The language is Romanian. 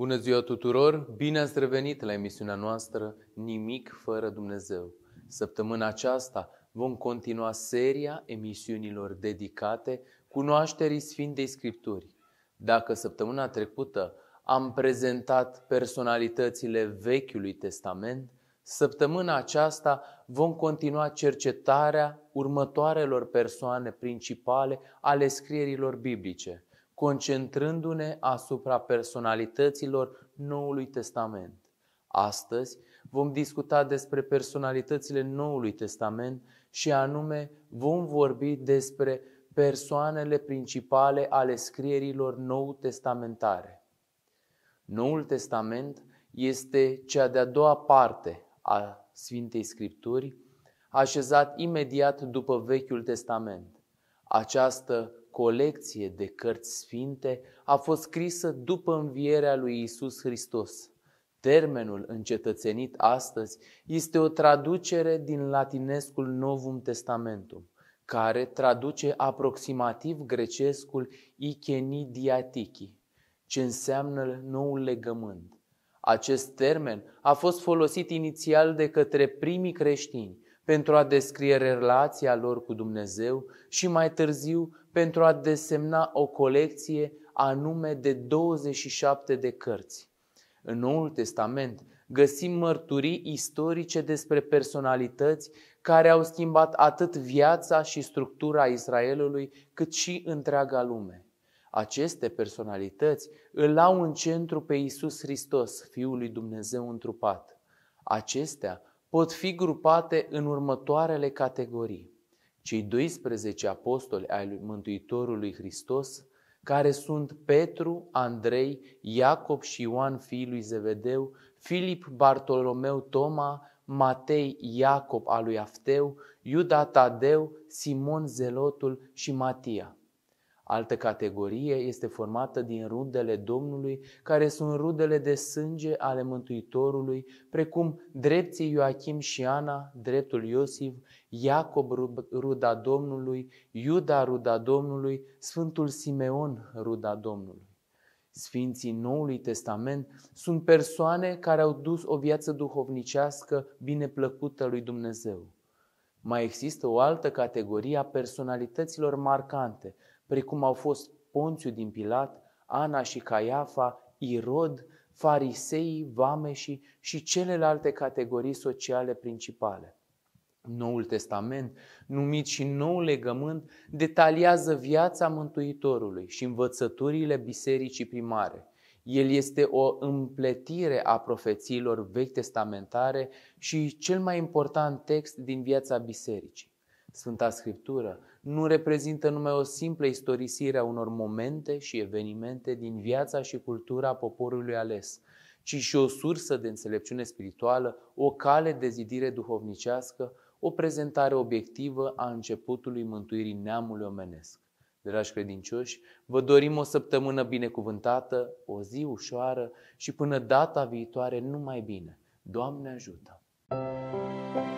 Bună ziua tuturor! Bine ați revenit la emisiunea noastră Nimic fără Dumnezeu. Săptămâna aceasta vom continua seria emisiunilor dedicate cunoașterii Sfintei Scripturi. Dacă săptămâna trecută am prezentat personalitățile Vechiului Testament, săptămâna aceasta vom continua cercetarea următoarelor persoane principale ale scrierilor biblice – concentrându-ne asupra personalităților Noului Testament. Astăzi vom discuta despre personalitățile Noului Testament și anume vom vorbi despre persoanele principale ale scrierilor nou testamentare. Noul Testament este cea de-a doua parte a Sfintei Scripturi, așezat imediat după Vechiul Testament. Această colecție de cărți sfinte a fost scrisă după învierea lui Isus Hristos. Termenul încetățenit astăzi este o traducere din latinescul Novum Testamentum, care traduce aproximativ grecescul Ikenidiatiki, ce înseamnă noul legământ. Acest termen a fost folosit inițial de către primii creștini pentru a descrie relația lor cu Dumnezeu și mai târziu pentru a desemna o colecție anume de 27 de cărți. În Noul Testament găsim mărturii istorice despre personalități care au schimbat atât viața și structura Israelului, cât și întreaga lume. Aceste personalități îl au în centru pe Isus Hristos, Fiul lui Dumnezeu întrupat. Acestea pot fi grupate în următoarele categorii cei 12 apostoli ai Mântuitorului Hristos, care sunt Petru, Andrei, Iacob și Ioan, fiul lui Zevedeu, Filip, Bartolomeu, Toma, Matei, Iacob al lui Afteu, Iuda Tadeu, Simon Zelotul și Matia – Altă categorie este formată din rudele Domnului, care sunt rudele de sânge ale Mântuitorului, precum drepții Ioachim și Ana, dreptul Iosif, Iacob ruda Domnului, Iuda ruda Domnului, Sfântul Simeon ruda Domnului. Sfinții Noului Testament sunt persoane care au dus o viață duhovnicească bineplăcută lui Dumnezeu. Mai există o altă categorie a personalităților marcante, precum au fost Ponțiu din Pilat, Ana și Caiafa, Irod, fariseii, vameșii și celelalte categorii sociale principale. Noul Testament, numit și Nou Legământ, detaliază viața Mântuitorului și învățăturile bisericii primare. El este o împletire a profețiilor vechi testamentare și cel mai important text din viața bisericii. Sfânta Scriptură nu reprezintă numai o simplă istorisire a unor momente și evenimente din viața și cultura poporului ales, ci și o sursă de înțelepciune spirituală, o cale de zidire duhovnicească, o prezentare obiectivă a începutului mântuirii neamului omenesc. Dragi credincioși, vă dorim o săptămână binecuvântată, o zi ușoară și până data viitoare numai bine. Doamne ajută! thank you